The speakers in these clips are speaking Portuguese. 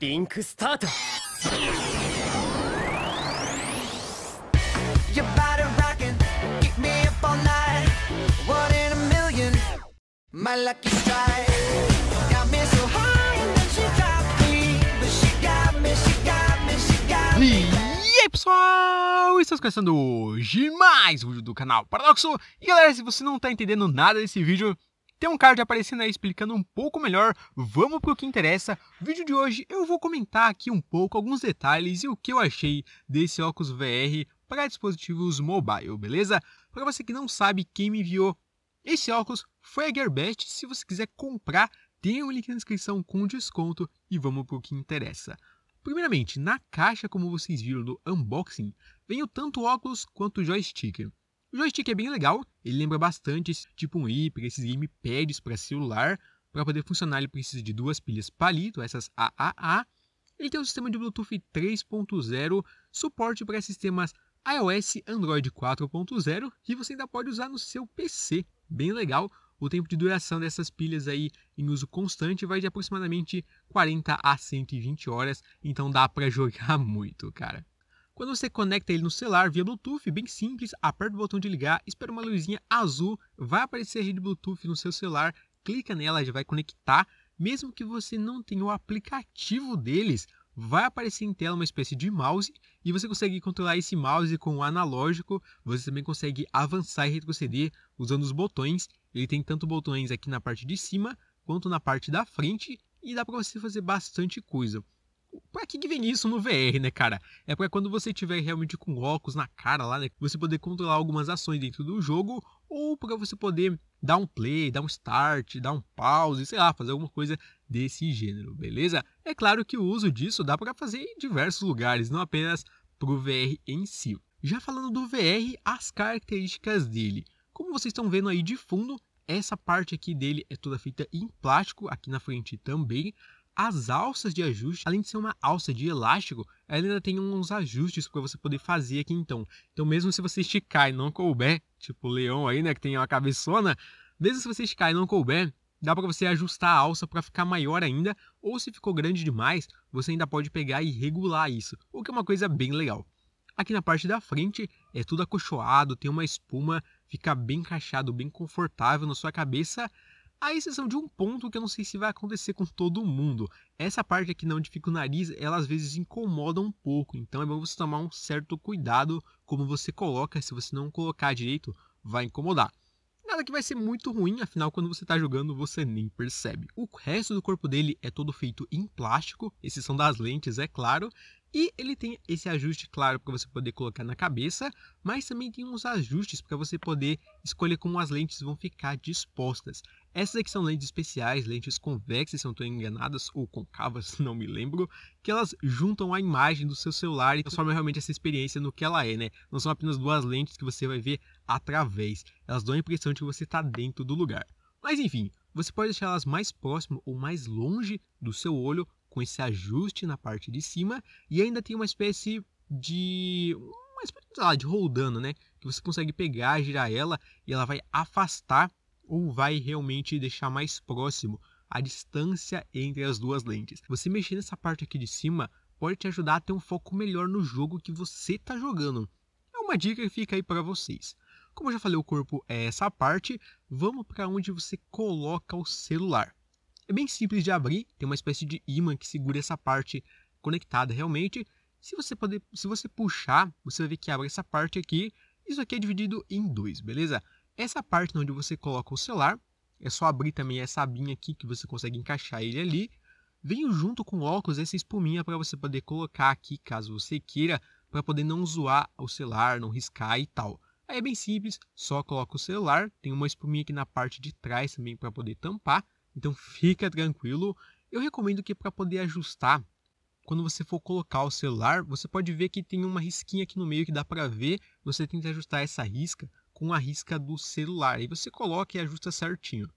リンクスタート Your body rocking, keep me up all night One in a million, my lucky strike Got me so high and then she dropped me But she got me, she got me, she got me E aí pessoal, estamos começando hoje mais um vídeo do canal Paradoxo E galera, se você não está entendendo nada desse vídeo tem um card aparecendo aí explicando um pouco melhor, vamos pro que interessa. No vídeo de hoje eu vou comentar aqui um pouco alguns detalhes e o que eu achei desse óculos VR para dispositivos mobile, beleza? Para você que não sabe quem me enviou esse óculos foi a Gearbest, se você quiser comprar tem um link na descrição com desconto e vamos pro que interessa. Primeiramente, na caixa, como vocês viram no unboxing, vem o tanto óculos quanto o joystick. O joystick é bem legal, ele lembra bastante esse tipo um i, esses gamepads para celular. Para poder funcionar, ele precisa de duas pilhas palito, essas AAA. Ele tem um sistema de Bluetooth 3.0, suporte para sistemas iOS Android 4.0 e você ainda pode usar no seu PC. Bem legal. O tempo de duração dessas pilhas aí em uso constante vai de aproximadamente 40 a 120 horas, então dá para jogar muito, cara. Quando você conecta ele no celular via Bluetooth, bem simples, aperta o botão de ligar, espera uma luzinha azul, vai aparecer a rede Bluetooth no seu celular, clica nela, já vai conectar. Mesmo que você não tenha o aplicativo deles, vai aparecer em tela uma espécie de mouse e você consegue controlar esse mouse com o analógico. Você também consegue avançar e retroceder usando os botões. Ele tem tanto botões aqui na parte de cima quanto na parte da frente e dá para você fazer bastante coisa pra que, vem isso no VR, né, cara? É porque quando você tiver realmente com óculos na cara lá, né, você poder controlar algumas ações dentro do jogo ou para você poder dar um play, dar um start, dar um pause, sei lá, fazer alguma coisa desse gênero, beleza? É claro que o uso disso dá para fazer em diversos lugares, não apenas pro VR em si. Já falando do VR, as características dele. Como vocês estão vendo aí de fundo, essa parte aqui dele é toda feita em plástico, aqui na frente também. As alças de ajuste, além de ser uma alça de elástico, ela ainda tem uns ajustes para você poder fazer aqui então. Então mesmo se você esticar e não couber, tipo o leão aí, né, que tem uma cabeçona, mesmo se você esticar e não couber, dá para você ajustar a alça para ficar maior ainda, ou se ficou grande demais, você ainda pode pegar e regular isso, o que é uma coisa bem legal. Aqui na parte da frente é tudo acolchoado, tem uma espuma, fica bem encaixado, bem confortável na sua cabeça, a exceção de um ponto que eu não sei se vai acontecer com todo mundo. Essa parte aqui não onde fica o nariz, ela às vezes incomoda um pouco. Então é bom você tomar um certo cuidado como você coloca. Se você não colocar direito, vai incomodar. Nada que vai ser muito ruim, afinal, quando você está jogando, você nem percebe. O resto do corpo dele é todo feito em plástico, exceção das lentes, é claro. E ele tem esse ajuste, claro, para você poder colocar na cabeça, mas também tem uns ajustes para você poder escolher como as lentes vão ficar dispostas. Essas aqui são lentes especiais, lentes convexas, se não estou enganadas, ou concavas, não me lembro, que elas juntam a imagem do seu celular e transformam realmente essa experiência no que ela é, né? Não são apenas duas lentes que você vai ver através, elas dão a impressão de que você está dentro do lugar. Mas enfim, você pode deixar elas mais próximo ou mais longe do seu olho com esse ajuste na parte de cima e ainda tem uma espécie de uma espécie lá, de roldana, né? Que você consegue pegar, girar ela e ela vai afastar ou vai realmente deixar mais próximo a distância entre as duas lentes. Você mexer nessa parte aqui de cima pode te ajudar a ter um foco melhor no jogo que você está jogando. É uma dica que fica aí para vocês. Como eu já falei, o corpo é essa parte. Vamos para onde você coloca o celular. É bem simples de abrir, tem uma espécie de imã que segura essa parte conectada realmente. Se você, poder, se você puxar, você vai ver que abre essa parte aqui. Isso aqui é dividido em dois, beleza? Essa parte onde você coloca o celular, é só abrir também essa abinha aqui que você consegue encaixar ele ali. vem junto com o óculos essa espuminha para você poder colocar aqui caso você queira, para poder não zoar o celular, não riscar e tal. Aí é bem simples, só coloca o celular, tem uma espuminha aqui na parte de trás também para poder tampar, então fica tranquilo. Eu recomendo que para poder ajustar, quando você for colocar o celular, você pode ver que tem uma risquinha aqui no meio que dá para ver, você tenta ajustar essa risca com a risca do celular. E você coloca e ajusta certinho.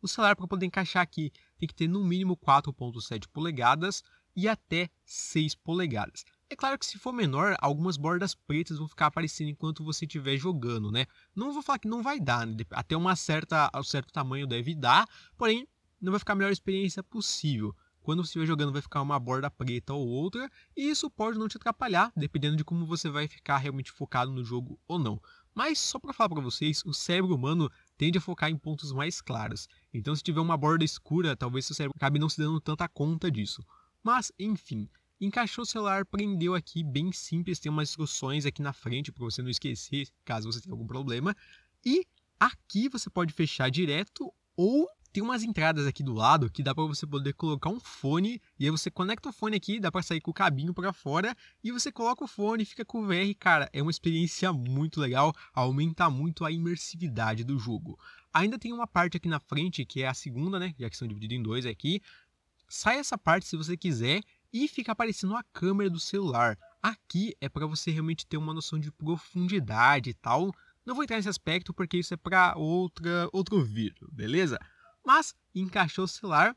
O celular, para poder encaixar aqui, tem que ter no mínimo 4.7 polegadas e até 6 polegadas. É claro que se for menor, algumas bordas pretas vão ficar aparecendo enquanto você estiver jogando, né? Não vou falar que não vai dar, né? até uma certa, um certo tamanho deve dar, porém não vai ficar a melhor experiência possível. Quando você estiver jogando, vai ficar uma borda preta ou outra, e isso pode não te atrapalhar, dependendo de como você vai ficar realmente focado no jogo ou não. Mas só para falar para vocês, o cérebro humano tende a focar em pontos mais claros. Então se tiver uma borda escura, talvez seu cérebro acabe não se dando tanta conta disso. Mas, enfim, encaixou o celular, prendeu aqui, bem simples, tem umas instruções aqui na frente para você não esquecer, caso você tenha algum problema. E aqui você pode fechar direto ou tem umas entradas aqui do lado que dá para você poder colocar um fone e aí você conecta o fone aqui, dá para sair com o cabinho para fora e você coloca o fone, fica com o VR, cara, é uma experiência muito legal, aumenta muito a imersividade do jogo. Ainda tem uma parte aqui na frente que é a segunda, né, já que são divididos em dois aqui. Sai essa parte se você quiser e fica aparecendo a câmera do celular. Aqui é para você realmente ter uma noção de profundidade e tal. Não vou entrar nesse aspecto porque isso é para outro vídeo, beleza? mas encaixou o celular.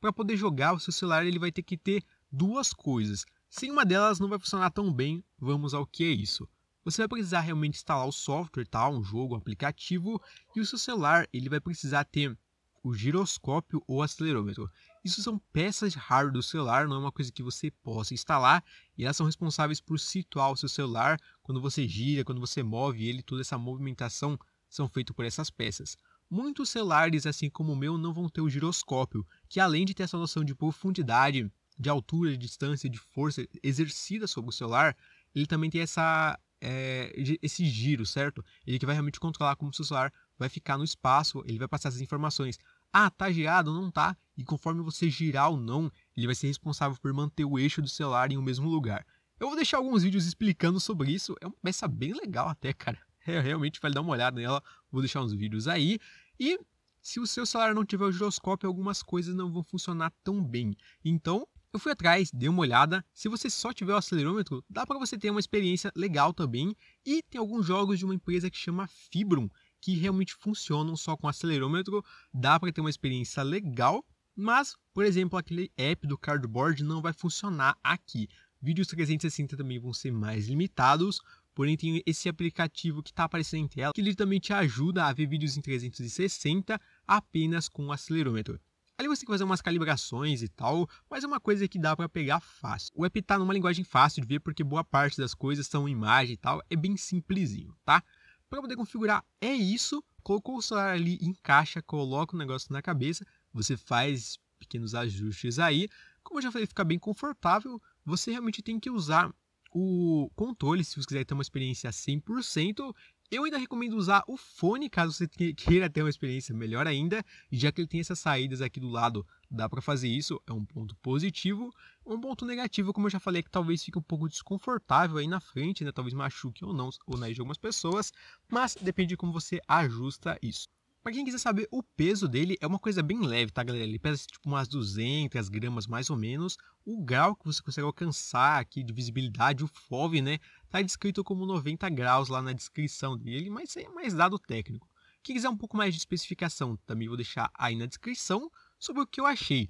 Para poder jogar o seu celular, ele vai ter que ter duas coisas. Sem uma delas não vai funcionar tão bem, vamos ao que é isso. Você vai precisar realmente instalar o software, tá? um jogo, um aplicativo, e o seu celular ele vai precisar ter o giroscópio ou acelerômetro. Isso são peças de hardware do celular, não é uma coisa que você possa instalar, e elas são responsáveis por situar o seu celular quando você gira, quando você move ele, toda essa movimentação são feitas por essas peças. Muitos celulares, assim como o meu, não vão ter o giroscópio, que além de ter essa noção de profundidade, de altura, de distância, de força exercida sobre o celular, ele também tem essa, é, esse giro, certo? Ele que vai realmente controlar como o celular vai ficar no espaço, ele vai passar essas informações. Ah, tá girado ou não tá? E conforme você girar ou não, ele vai ser responsável por manter o eixo do celular em o um mesmo lugar. Eu vou deixar alguns vídeos explicando sobre isso, é uma peça bem legal até, cara. É, realmente vale dar uma olhada nela, vou deixar uns vídeos aí. E se o seu celular não tiver o giroscópio, algumas coisas não vão funcionar tão bem. Então, eu fui atrás, dei uma olhada. Se você só tiver o acelerômetro, dá para você ter uma experiência legal também. E tem alguns jogos de uma empresa que chama Fibron, que realmente funcionam só com acelerômetro. Dá para ter uma experiência legal, mas, por exemplo, aquele app do Cardboard não vai funcionar aqui. Vídeos 360 também vão ser mais limitados. Porém, tem esse aplicativo que está aparecendo em tela, que ele também te ajuda a ver vídeos em 360 apenas com o acelerômetro. Ali você tem que fazer umas calibrações e tal, mas é uma coisa que dá para pegar fácil. O app está numa linguagem fácil de ver porque boa parte das coisas são imagem e tal, é bem simplesinho, tá? Para poder configurar é isso, colocou o celular ali, encaixa, coloca o negócio na cabeça, você faz pequenos ajustes aí. Como eu já falei, fica bem confortável, você realmente tem que usar o controle, se você quiser ter uma experiência 100%, eu ainda recomendo usar o fone caso você queira ter uma experiência melhor ainda, já que ele tem essas saídas aqui do lado, dá para fazer isso, é um ponto positivo. Um ponto negativo, como eu já falei, é que talvez fique um pouco desconfortável aí na frente, né? talvez machuque ou não o nariz de algumas pessoas, mas depende de como você ajusta isso. Pra quem quiser saber, o peso dele é uma coisa bem leve, tá, galera? Ele pesa tipo umas 200 gramas, mais ou menos. O grau que você consegue alcançar aqui de visibilidade, o FOV, né? Tá descrito como 90 graus lá na descrição dele, mas é mais dado técnico. Quem quiser um pouco mais de especificação, também vou deixar aí na descrição sobre o que eu achei.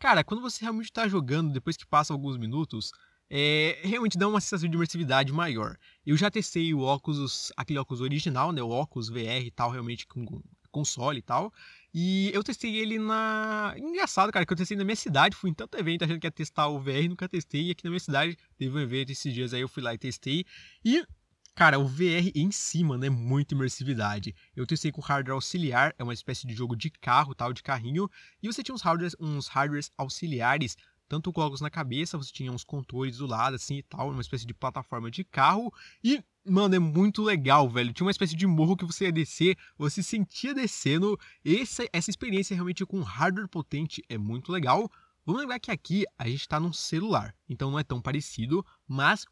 Cara, quando você realmente está jogando, depois que passa alguns minutos, é, realmente dá uma sensação de imersividade maior. Eu já testei o óculos, aquele óculos original, né, o óculos VR e tal, realmente com console e tal. E eu testei ele na. Engraçado, cara, que eu testei na minha cidade, fui em tanto evento achando que ia testar o VR, nunca testei. E aqui na minha cidade teve um evento esses dias aí, eu fui lá e testei. E Cara, o VR em cima, si, né? Muita imersividade. Eu testei com hardware auxiliar, é uma espécie de jogo de carro, tal, de carrinho. E você tinha uns hardwares, uns hardwares auxiliares tanto com óculos na cabeça, você tinha uns contores do lado, assim e tal, uma espécie de plataforma de carro. E, mano, é muito legal, velho. Tinha uma espécie de morro que você ia descer, você sentia descendo. Essa, essa experiência realmente com hardware potente é muito legal. Vamos lembrar que aqui a gente está num celular, então não é tão parecido, mas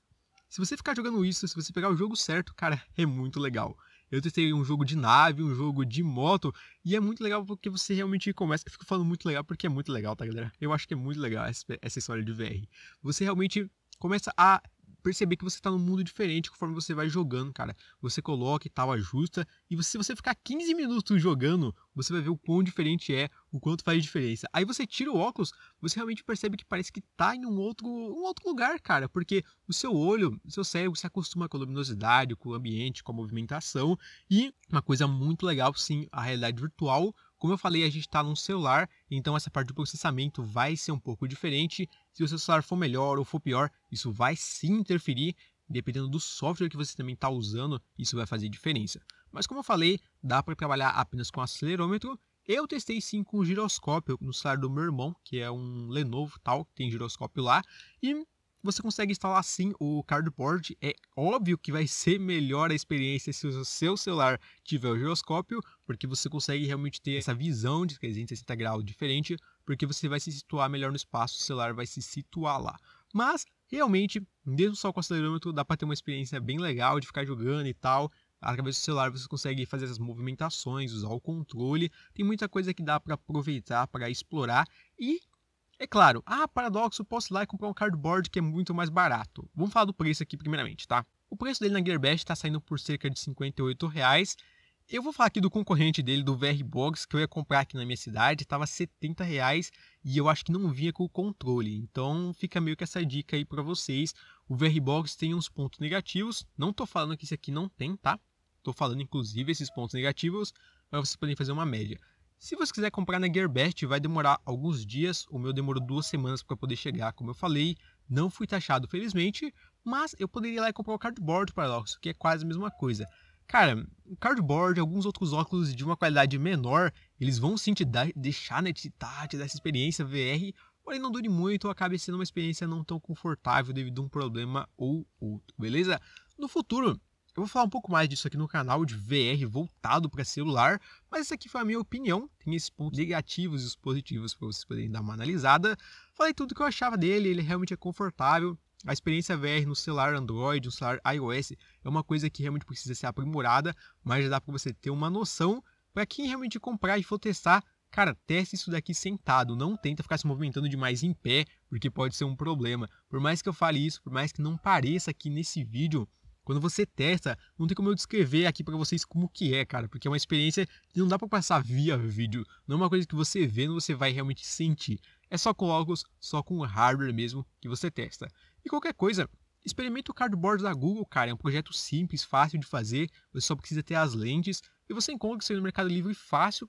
se você ficar jogando isso, se você pegar o jogo certo, cara, é muito legal. Eu testei um jogo de nave, um jogo de moto, e é muito legal porque você realmente começa. Eu fico falando muito legal porque é muito legal, tá, galera? Eu acho que é muito legal essa, essa história de VR. Você realmente começa a perceber que você está num mundo diferente conforme você vai jogando, cara. Você coloca e tal, ajusta, e você, se você ficar 15 minutos jogando, você vai ver o quão diferente é, o quanto faz diferença. Aí você tira o óculos, você realmente percebe que parece que tá em um outro, um outro lugar, cara, porque o seu olho, o seu cérebro se acostuma com a luminosidade, com o ambiente, com a movimentação, e uma coisa muito legal, sim, a realidade virtual como eu falei, a gente está num celular, então essa parte do processamento vai ser um pouco diferente. Se o seu celular for melhor ou for pior, isso vai sim interferir. Dependendo do software que você também está usando, isso vai fazer diferença. Mas como eu falei, dá para trabalhar apenas com acelerômetro. Eu testei sim com giroscópio no celular do meu irmão, que é um Lenovo tal, tem giroscópio lá. E você consegue instalar sim o cardboard. É óbvio que vai ser melhor a experiência se o seu celular tiver o giroscópio, porque você consegue realmente ter essa visão de 360 graus diferente, porque você vai se situar melhor no espaço, o celular vai se situar lá. Mas realmente, mesmo só com o acelerômetro, dá para ter uma experiência bem legal de ficar jogando e tal. Através do celular você consegue fazer essas movimentações, usar o controle, tem muita coisa que dá para aproveitar, para explorar e é claro, ah, paradoxo, posso ir lá e comprar um cardboard que é muito mais barato. Vamos falar do preço aqui primeiramente, tá? O preço dele na Gearbest está saindo por cerca de 58 reais. Eu vou falar aqui do concorrente dele, do VR Box, que eu ia comprar aqui na minha cidade, estava 70 reais e eu acho que não vinha com o controle. Então fica meio que essa dica aí para vocês. O VR Box tem uns pontos negativos. Não estou falando que esse aqui não tem, tá? Estou falando inclusive esses pontos negativos para vocês poderem fazer uma média. Se você quiser comprar na GearBest, vai demorar alguns dias. O meu demorou duas semanas para poder chegar, como eu falei. Não fui taxado, felizmente, mas eu poderia ir lá e comprar o cardboard para óculos, que é quase a mesma coisa. Cara, cardboard, alguns outros óculos de uma qualidade menor, eles vão sim te dar, deixar, né, te, tá, te dar essa experiência VR, porém não dure muito ou acabe sendo uma experiência não tão confortável devido a um problema ou outro, beleza? No futuro, eu vou falar um pouco mais disso aqui no canal de VR voltado para celular, mas essa aqui foi a minha opinião. Tem esses pontos negativos e os positivos para vocês poderem dar uma analisada. Falei tudo que eu achava dele, ele realmente é confortável. A experiência VR no celular Android, no celular iOS, é uma coisa que realmente precisa ser aprimorada, mas já dá para você ter uma noção. Para quem realmente comprar e for testar, Cara, teste isso daqui sentado, não tenta ficar se movimentando demais em pé, porque pode ser um problema. Por mais que eu fale isso, por mais que não pareça aqui nesse vídeo, quando você testa, não tem como eu descrever aqui para vocês como que é, cara, porque é uma experiência que não dá para passar via vídeo, não é uma coisa que você vendo você vai realmente sentir. É só com óculos, só com hardware mesmo que você testa. E qualquer coisa, experimenta o cardboard da Google, cara, é um projeto simples, fácil de fazer, você só precisa ter as lentes e você encontra isso aí no Mercado Livre fácil.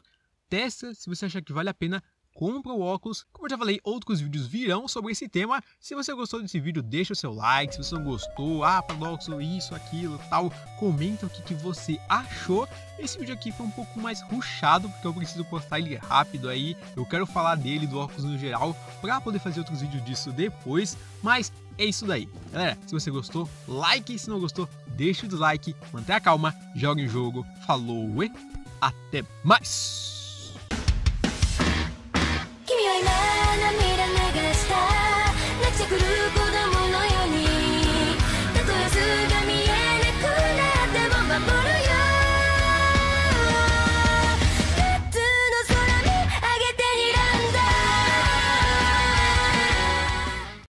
Testa, se você achar que vale a pena, compra o óculos. Como eu já falei, outros vídeos virão sobre esse tema. Se você gostou desse vídeo, deixa o seu like. Se você não gostou, ah, paradoxo, isso, aquilo, tal, comenta o que, que você achou. Esse vídeo aqui foi um pouco mais ruchado, porque eu preciso postar ele rápido aí. Eu quero falar dele, do óculos no geral, para poder fazer outros vídeos disso depois. Mas é isso daí. Galera, se você gostou, like. Se não gostou, deixa o dislike. Mantenha a calma, jogue o jogo. Falou e até mais! through